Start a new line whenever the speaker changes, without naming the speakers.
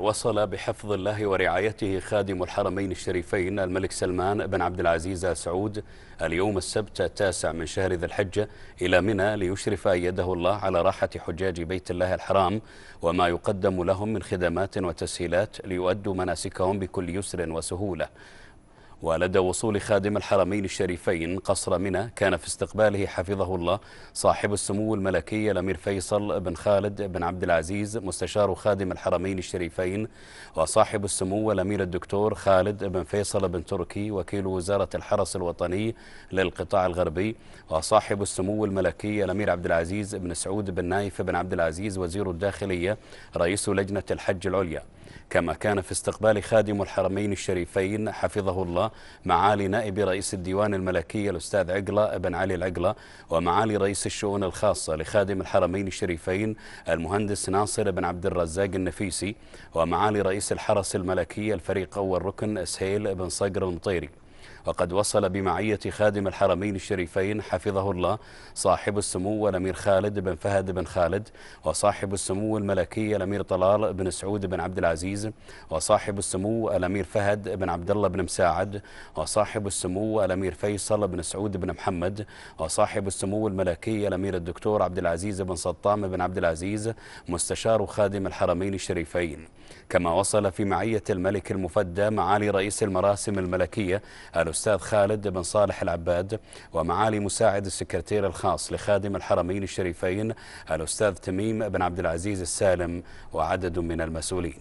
وصل بحفظ الله ورعايته خادم الحرمين الشريفين الملك سلمان بن عبد العزيز ال سعود اليوم السبت التاسع من شهر ذي الحجة إلى منى ليشرف أيده الله على راحة حجاج بيت الله الحرام وما يقدم لهم من خدمات وتسهيلات ليؤدوا مناسكهم بكل يسر وسهولة ولدى وصول خادم الحرمين الشريفين قصر منى كان في استقباله حفظه الله صاحب السمو الملكي الأمير فيصل بن خالد بن عبد العزيز مستشار خادم الحرمين الشريفين وصاحب السمو الأمير الدكتور خالد بن فيصل بن تركي وكيل وزارة الحرس الوطني للقطاع الغربي وصاحب السمو الملكي الأمير عبد العزيز بن سعود بن نايف بن عبد العزيز وزير الداخلية رئيس لجنة الحج العليا كما كان في استقبال خادم الحرمين الشريفين حفظه الله معالي نائب رئيس الديوان الملكي الأستاذ عقلة بن علي العقلة ومعالي رئيس الشؤون الخاصة لخادم الحرمين الشريفين المهندس ناصر بن عبد الرزاق النفيسي ومعالي رئيس الحرس الملكي الفريق أول ركن سهيل بن صقر المطيري وقد وصل بمعية خادم الحرمين الشريفين حفظه الله صاحب السمو الأمير خالد بن فهد بن خالد وصاحب السمو الملكي الأمير طلال بن سعود بن عبد العزيز وصاحب السمو الأمير فهد بن عبد الله بن مساعد وصاحب السمو الأمير فيصل بن سعود بن محمد وصاحب السمو الملكي الأمير الدكتور عبد العزيز بن سطام بن عبد العزيز مستشار خادم الحرمين الشريفين كما وصل في معية الملك المفدى معالي رئيس المراسم الملكية الأستاذ خالد بن صالح العباد ومعالي مساعد السكرتير الخاص لخادم الحرمين الشريفين الأستاذ تميم بن عبد العزيز السالم وعدد من المسؤولين